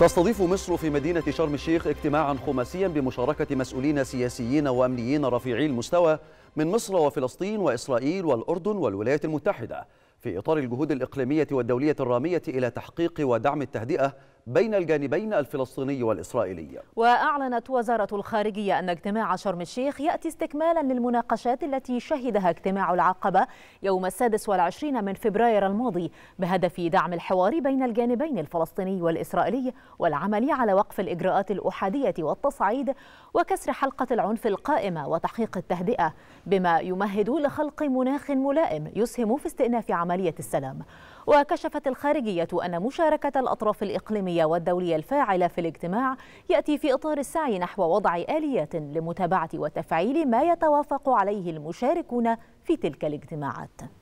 تستضيف مصر في مدينة شرم الشيخ اجتماعا خماسيا بمشاركة مسؤولين سياسيين وأمنيين رفيعي المستوى من مصر وفلسطين وإسرائيل والأردن والولايات المتحدة في إطار الجهود الإقليمية والدولية الرامية إلى تحقيق ودعم التهدئة بين الجانبين الفلسطيني والإسرائيلي وأعلنت وزارة الخارجية أن اجتماع شرم الشيخ يأتي استكمالا للمناقشات التي شهدها اجتماع العقبة يوم السادس والعشرين من فبراير الماضي بهدف دعم الحوار بين الجانبين الفلسطيني والإسرائيلي والعمل على وقف الإجراءات الأحادية والتصعيد وكسر حلقة العنف القائمة وتحقيق التهدئة بما يمهد لخلق مناخ ملائم يسهم في استئناف عملية السلام وكشفت الخارجية أن مشاركة الأطراف الإقليمية والدولية الفاعلة في الاجتماع يأتي في إطار السعي نحو وضع آليات لمتابعة وتفعيل ما يتوافق عليه المشاركون في تلك الاجتماعات